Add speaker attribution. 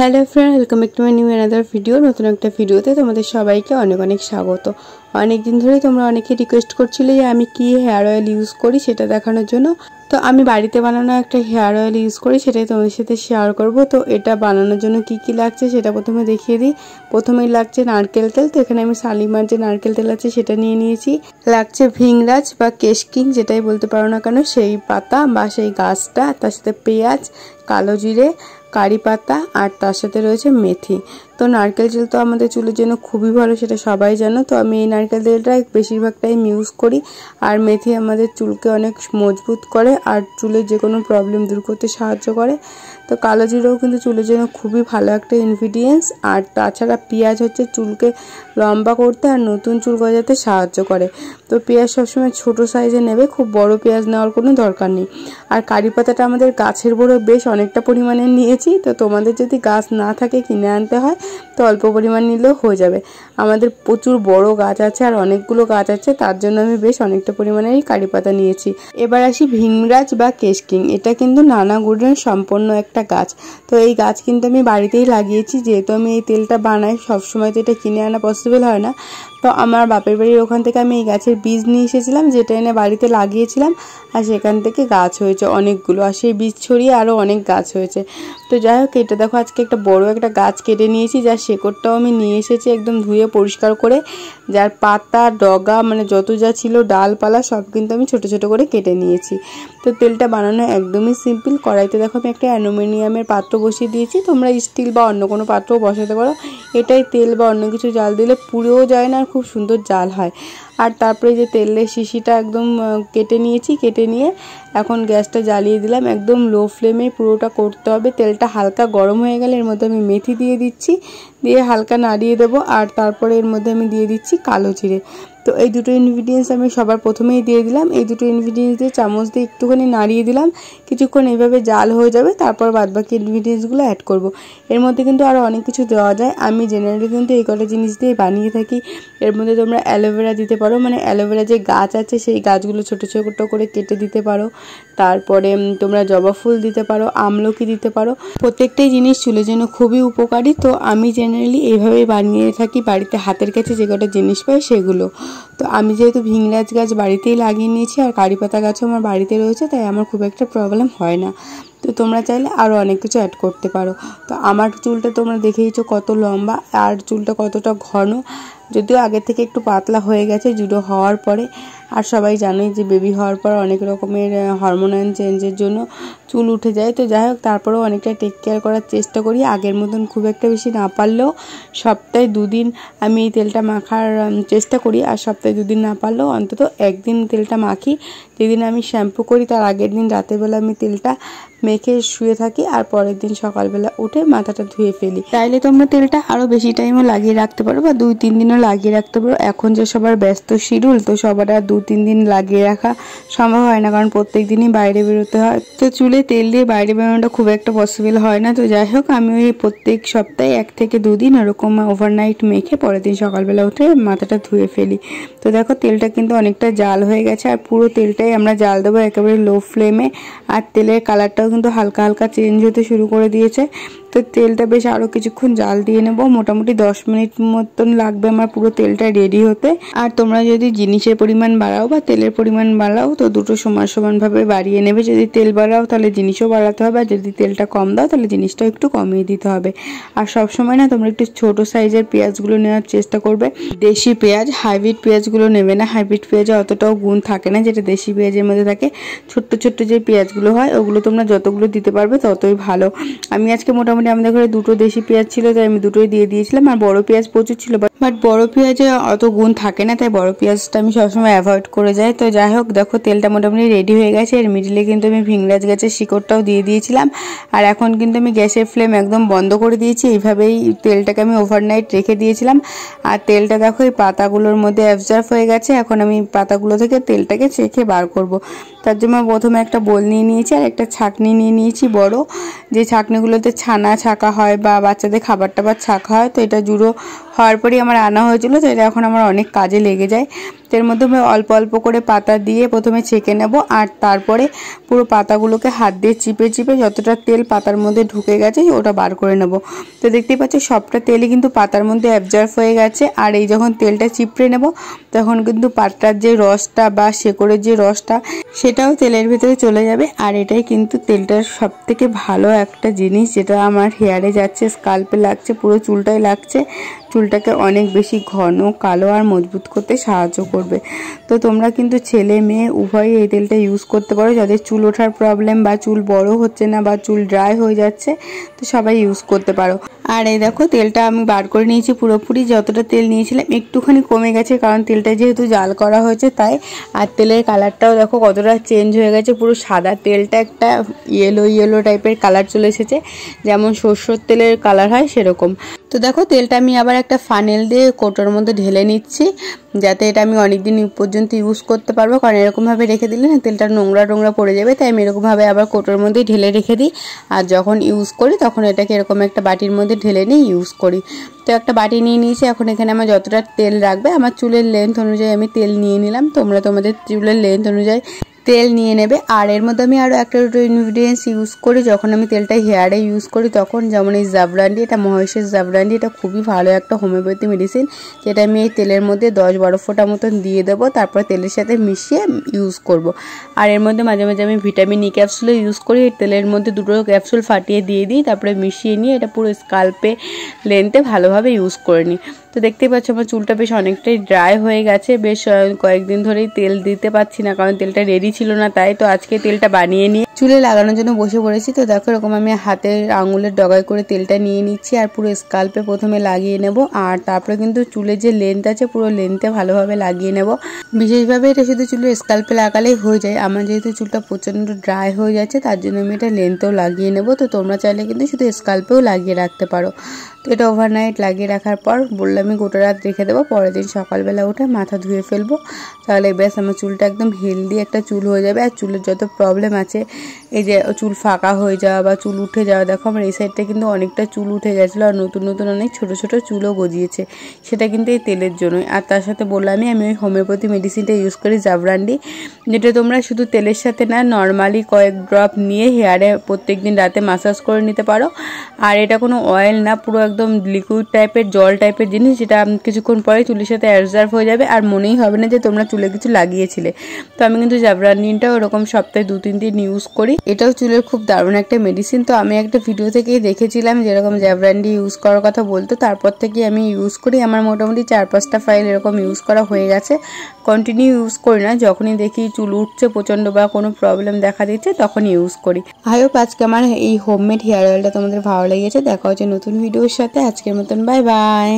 Speaker 1: Hello friend welcome back to my new another video নতুন একটা ভিডিওতে তোমাদের সবাইকে অনেক অনেক স্বাগত অনেক দিন ধরে তোমরা অনেকে রিকোয়েস্ট করছিলে যে আমি কি হেয়ার অয়েল ইউজ করি সেটা দেখানোর জন্য তো আমি বাড়িতে বানানো একটা হেয়ার অয়েল ইউজ করি সেটাই তোমাদের সাথে শেয়ার করব তো এটা বানানোর জন্য কি কি লাগছে সেটা প্রথমে দেখিয়ে দিই প্রথমেই লাগছে নারকেল তেল তো এখানে আমি শালিমার যে নারকেল তেল আছে সেটা নিয়ে নিয়েছি লাগছে ভিংরাজ বা কেশকিং যেটাই বলতে পারো না কেন সেই পাতা বা সেই গাছটা তার সাথে পেঁয়াজ কালো জিরে কারি পাতা আর তার সাথে রয়েছে মেথি তো নারকেল তেল তো আমাদের চুলের জন্য খুবই ভালো সেটা সবাই জানো তো আমি এই নারকেল তেলটা বেশিরভাগ টাইম ইউজ করি আর মেথি আমাদের চুলকে অনেক মজবুত করে আর চুলের যে কোনো প্রবলেম দূর করতে সাহায্য করে তো কালো জিরাও কিন্তু চুলের জন্য খুবই ভালো একটা ইনগ্রিডিয়েন্টস আর তাছাড়া পেঁয়াজ হচ্ছে চুলকে লম্বা করতে আর নতুন চুল গজাতে সাহায্য করে তো পেঁয়াজ সবসময় ছোট সাইজে নেবে খুব বড় পেঁয়াজ নেওয়ার কোনো দরকার নেই আর কারি পাতাটা আমাদের গাছের বড়ো বেশ অনেকটা পরিমাণে নিয়েছি তো তোমাদের যদি গাছ না থাকে কিনে আনতে হয় তো অল্প পরিমাণ নিলেও হয়ে যাবে আমাদের প্রচুর বড় গাছ আছে আর অনেকগুলো গাছ আছে তার জন্য আমি বেশ অনেকটা পরিমাণে এই কারি পাতা নিয়েছি এবার আসি ভিংরাজ বা কেশকিং এটা কিন্তু নানা গুড়ের সম্পন্ন একটা একটা গাছ তো এই গাছ কিন্তু আমি বাড়িতেই লাগিয়েছি যেহেতু আমি এই তেলটা বানাই সবসময় তো এটা কিনে আনা পসিবল হয় না তো আমার বাপের বাড়ির ওখান থেকে আমি এই গাছের বীজ নিয়ে এসেছিলাম যেটা এনে বাড়িতে লাগিয়েছিলাম আর সেখান থেকে গাছ হয়েছে অনেকগুলো আর সেই বীজ ছড়িয়ে আরও অনেক গাছ হয়েছে তো যাই হোক এটা দেখো আজকে একটা বড় একটা গাছ কেটে নিয়েছি যার শেকড়টাও আমি নিয়ে এসেছি একদম ধুয়ে পরিষ্কার করে যার পাতা ডগা মানে যত যা ছিল ডালপালা সব কিন্তু আমি ছোট ছোট করে কেটে নিয়েছি তো তেলটা বানানো একদমই সিম্পল কড়াইতে দেখো আমি একটা অ্যালুমিনিয়ামের পাত্র বসিয়ে দিয়েছি তোমরা স্টিল বা অন্য কোনো পাত্রও বসাতে পারো এটাই তেল বা অন্য কিছু জাল দিলে পুড়েও যায় না আর খুব সুন্দর জাল হয় আর তারপরে যে তেলের শিশিটা একদম কেটে নিয়েছি কেটে নিয়ে এখন গ্যাসটা জ্বালিয়ে দিলাম একদম লো ফ্লেমে পুরোটা করতে হবে তেলটা হালকা গরম হয়ে গেলে এর মধ্যে আমি মেথি দিয়ে দিচ্ছি দিয়ে হালকা নাড়িয়ে দেবো আর তারপরে এর মধ্যে আমি দিয়ে দিচ্ছি কালো চিড়ে তো এই দুটো ইনগ্রিডিয়েন্টস আমি সবার প্রথমেই দিয়ে দিলাম এই দুটো ইনগ্রিডিয়েন্টস দিয়ে চামচ দিয়ে একটুখানি নাড়িয়ে দিলাম কিছুক্ষণ এইভাবে জাল হয়ে যাবে তারপর বাদবাকি ইনগ্রিডিয়েন্টসগুলো অ্যাড করব। এর মধ্যে কিন্তু আরও অনেক কিছু দেওয়া যায় আমি জেনারেলি কিন্তু এই কটা জিনিস দিয়ে বানিয়ে থাকি এর মধ্যে তোমরা অ্যালোভেরা দিতে পারো পারো মানে অ্যালোভেরা যে গাছ আছে সেই গাছগুলো ছোট ছোট করে কেটে দিতে পারো তারপরে তোমরা জবা ফুল দিতে পারো আমলকি দিতে পারো প্রত্যেকটাই জিনিস চুলের জন্য খুবই উপকারী তো আমি জেনারেলি এইভাবেই বানিয়ে থাকি বাড়িতে হাতের কাছে যে কটা জিনিস পাই সেগুলো তো আমি যেহেতু ভিংরাজ গাছ বাড়িতেই লাগিয়ে নিয়েছি আর কারি পাতা গাছও আমার বাড়িতে রয়েছে তাই আমার খুব একটা প্রবলেম হয় না তো তোমরা চাইলে আরও অনেক কিছু অ্যাড করতে পারো তো আমার চুলটা তোমরা দেখেইছো কত লম্বা আর চুলটা কতটা ঘন যদিও আগে থেকে একটু পাতলা হয়ে গেছে জুডো হওয়ার পরে আর সবাই জানোই যে বেবি হওয়ার পর অনেক রকমের হরমোনাল চেঞ্জের জন্য চুল উঠে যায় তো যাই হোক তারপরেও অনেকটা টেক কেয়ার করার চেষ্টা করি আগের মতন খুব একটা বেশি না পারলেও সপ্তাহে দুদিন আমি এই তেলটা মাখার চেষ্টা করি আর সপ্তাহে দুদিন না পারলেও অন্তত একদিন তেলটা মাখি যেদিন আমি শ্যাম্পু করি তার আগের দিন রাতেরবেলা আমি তেলটা মেখে শুয়ে থাকি আর পরের দিন সকালবেলা উঠে মাথাটা ধুয়ে ফেলি তো তোমরা তেলটা আরও বেশি টাইমও লাগিয়ে রাখতে পারো বা দুই তিন দিনও লাগিয়ে রাখতে পারো এখন যে সবার ব্যস্ত শিডিউল তো সবার আর দু তিন দিন লাগিয়ে রাখা সম্ভব হয় না কারণ প্রত্যেক দিনই বাইরে বেরোতে হয় তো চুলে তেল দিয়ে বাইরে বেরোনোটা খুব একটা পসিবল হয় না তো যাই হোক আমি ওই প্রত্যেক সপ্তাহে এক থেকে দুদিন ওরকম ওভারনাইট মেখে পরের দিন সকালবেলা উঠে মাথাটা ধুয়ে ফেলি তো দেখো তেলটা কিন্তু অনেকটা জাল হয়ে গেছে আর পুরো তেলটাই আমরা জাল দেবো একেবারে লো ফ্লেমে আর তেলের কালারটাও কিন্তু হালকা হালকা চেঞ্জ হতে শুরু করে দিয়েছে তো তেলটা বেশ আরও কিছুক্ষণ জাল দিয়ে নেব মোটামুটি দশ মিনিট মতন লাগবে আমার পুরো তেলটা রেডি হতে আর তোমরা যদি জিনিসের পরিমাণ বাড়াও বা তেলের পরিমাণ বাড়াও তো দুটো সমান সমানভাবে বাড়িয়ে নেবে যদি তেল বাড়াও তাহলে জিনিসও বাড়াতে হবে আর যদি তেলটা কম দাও তাহলে জিনিসটা একটু কমিয়ে দিতে হবে আর সব সময় না তোমরা একটু ছোট সাইজের পেঁয়াজগুলো নেওয়ার চেষ্টা করবে দেশি পেঁয়াজ হাইব্রিড পেঁয়াজগুলো নেবে না হাইব্রিড পেঁয়াজে অতটাও গুণ থাকে না যেটা দেশি পেঁয়াজের মধ্যে থাকে ছোট্ট ছোট্ট যে পেঁয়াজগুলো হয় ওগুলো তোমরা যতগুলো দিতে পারবে ততই ভালো আমি আজকে মোটামুটি মোটামুটি আমাদের ঘরে দুটো দেশি পেঁয়াজ ছিল তাই আমি দুটোই দিয়ে দিয়েছিলাম আর বড় পেঁয়াজ প্রচুর ছিল বাট বড় পেঁয়াজে অত গুণ থাকে না তাই বড় পেঁয়াজটা আমি সবসময় অ্যাভয়েড করে যাই তো যাই হোক দেখো তেলটা মোটামুটি রেডি হয়ে গেছে এর মিডিলে কিন্তু আমি ভিংরাজ গাছের শিকড়টাও দিয়ে দিয়েছিলাম আর এখন কিন্তু আমি গ্যাসের ফ্লেম একদম বন্ধ করে দিয়েছি এইভাবেই তেলটাকে আমি ওভারনাইট রেখে দিয়েছিলাম আর তেলটা দেখো এই পাতাগুলোর মধ্যে অ্যাবজার্ভ হয়ে গেছে এখন আমি পাতাগুলো থেকে তেলটাকে চেখে বার করব। তার জন্য প্রথমে একটা বোল নিয়ে নিয়েছি আর একটা ছাঁকনি নিয়ে নিয়েছি বড় যে ছাঁকনিগুলোতে ছানা ছাঁকা হয় বা বাচ্চাদের খাবার টাবার ছাঁকা হয় তো এটা জুড়ো হওয়ার পরই আমার আনা হয়েছিল তো এটা এখন আমার অনেক কাজে লেগে যায় তো এর মধ্যে আমি অল্প অল্প করে পাতা দিয়ে প্রথমে ছেঁকে নেব আর তারপরে পুরো পাতাগুলোকে হাত দিয়ে চিপে চিপে যতটা তেল পাতার মধ্যে ঢুকে গেছে ওটা বার করে নেব তো দেখতেই পাচ্ছ সবটা তেলই কিন্তু পাতার মধ্যে অ্যাবজার্ভ হয়ে গেছে আর এই যখন তেলটা চিপড়ে নেব তখন কিন্তু পাতার যে রসটা বা শেকড়ের যে রসটা সেটাও তেলের ভেতরে চলে যাবে আর এটাই কিন্তু তেলটার সব থেকে ভালো একটা জিনিস যেটা আমার হেয়ারে যাচ্ছে স্কাল্পে লাগছে পুরো চুলটাই লাগছে চুলটাকে অনেক বেশি ঘন কালো আর মজবুত করতে সাহায্য করবে তো তোমরা কিন্তু ছেলে মেয়ে উভয়ই এই তেলটা ইউজ করতে পারো যাদের চুল ওঠার প্রবলেম বা চুল বড় হচ্ছে না বা চুল ড্রাই হয়ে যাচ্ছে তো সবাই ইউজ করতে পারো আর এই দেখো তেলটা আমি বার করে নিয়েছি পুরোপুরি যতটা তেল নিয়েছিলাম একটুখানি কমে গেছে কারণ তেলটা যেহেতু জাল করা হয়েছে তাই আর তেলের কালারটাও দেখো কতটা চেঞ্জ হয়ে গেছে পুরো সাদা তেলটা একটা ইয়েলো ইয়েলো টাইপের কালার চলে এসেছে যেমন শস্যর তেলের কালার হয় সেরকম তো দেখো তেলটা আমি আবার একটা ফানেল দিয়ে কোটোর মধ্যে ঢেলে নিচ্ছি যাতে এটা আমি অনেকদিন পর্যন্ত ইউজ করতে পারবো কারণ এরকমভাবে রেখে দিলে না তেলটা নোংরা টোংরা পড়ে যাবে তাই আমি এরকমভাবে আবার কোটোর মধ্যেই ঢেলে রেখে দিই আর যখন ইউজ করি তখন এটাকে এরকম একটা বাটির মধ্যে ঢেলে নিয়ে ইউজ করি তো একটা বাটি নিয়ে নিয়েছি এখন এখানে আমার যতটা তেল রাখবে আমার চুলের লেন্থ অনুযায়ী আমি তেল নিয়ে নিলাম তোমরা তোমাদের চুলের লেন্থ অনুযায়ী তেল নিয়ে নেবে আর এর মধ্যে আমি আরও একটা দুটো ইনগ্রিডিয়েন্টস ইউজ করি যখন আমি তেলটা হেয়ারে ইউজ করি তখন যেমন এই জাবরান্ডি এটা মহেশের জাবরান্ডি এটা খুবই ভালো একটা হোমিওপ্যাথি মেডিসিন যেটা আমি এই তেলের মধ্যে দশ বারো ফোঁটা মতন দিয়ে দেবো তারপর তেলের সাথে মিশিয়ে ইউজ করব। আর এর মধ্যে মাঝে মাঝে আমি ভিটামিন ই ক্যাপসুলও ইউজ করি এই তেলের মধ্যে দুটো ক্যাপসুল ফাটিয়ে দিয়ে দিই তারপরে মিশিয়ে নিয়ে এটা পুরো স্কাল্পে লেন্থে ভালোভাবে ইউজ করে নিই তো দেখতেই পাচ্ছ আমার চুলটা বেশ অনেকটাই ড্রাই হয়ে গেছে বেশ কয়েকদিন ধরেই তেল দিতে পারছি না কারণ তেলটা রেডি ছিল না তাই তো আজকে তেলটা বানিয়ে নিয়ে চুলে লাগানোর জন্য বসে পড়েছি তো দেখো এরকম আমি হাতের আঙুলের ডগায় করে তেলটা নিয়ে নিচ্ছি আর পুরো স্কাল্পে প্রথমে লাগিয়ে নেব আর তারপরে কিন্তু চুলের যে লেন্থ আছে পুরো লেন্থে ভালোভাবে লাগিয়ে নেব বিশেষভাবে এটা শুধু চুলের স্কাল্পে লাগালেই হয়ে যায় আমার যেহেতু চুলটা প্রচণ্ড ড্রাই হয়ে যাচ্ছে তার জন্য আমি এটা লেন্থেও লাগিয়ে নেব তো তোমরা চাইলে কিন্তু শুধু স্কাল্পেও লাগিয়ে রাখতে পারো তো এটা ওভারনাইট লাগিয়ে রাখার পর আমি গোটা রাত রেখে দেবো পরের দিন সকালবেলা উঠে মাথা ধুয়ে ফেলবো তাহলে বেশ আমার চুলটা একদম হেলদি একটা চুল হয়ে যাবে আর চুলের যত প্রবলেম আছে এই যে চুল ফাঁকা হয়ে যাওয়া বা চুল উঠে যাওয়া দেখো আমার এই সাইডটা কিন্তু অনেকটা চুল উঠে গেছিলো আর নতুন নতুন অনেক ছোট ছোট চুলও গজিয়েছে সেটা কিন্তু এই তেলের জন্যই আর তার সাথে বললামই আমি ওই হোমিওপ্যাথি মেডিসিনটা ইউজ করি জাবরান্ডি যেটা তোমরা শুধু তেলের সাথে না নর্মালি কয়েক ড্রপ নিয়ে হেয়ারে প্রত্যেক দিন রাতে মাসাজ করে নিতে পারো আর এটা কোনো অয়েল না পুরো একদম লিকুইড টাইপের জল টাইপের জিনিস যেটা কিছুক্ষণ পরে চুলের সাথে অ্যাবজার্ভ হয়ে যাবে আর মনেই হবে না যে তোমরা চুলে কিছু লাগিয়েছিলে তো আমি কিন্তু জাবরান্ডিনটা ওরকম সপ্তাহে দু তিন দিন ইউজ করি এটাও চুলের খুব দারুণ একটা মেডিসিন তো আমি একটা ভিডিও থেকেই দেখেছিলাম যেরকম জ্যাব্রান্ডি ইউজ করার কথা বলতো তারপর থেকে আমি ইউজ করি আমার মোটামুটি চার পাঁচটা ফাইল এরকম ইউজ করা হয়ে গেছে কন্টিনিউ ইউজ করি না যখনই দেখি চুল উঠছে প্রচণ্ড বা কোনো প্রবলেম দেখা দিচ্ছে তখন ইউজ করি আই হোপ আজকে আমার এই হোমমেড হেয়ার অয়েলটা তোমাদের ভালো লেগেছে দেখা হচ্ছে নতুন ভিডিওর সাথে আজকের মতন বাই বাই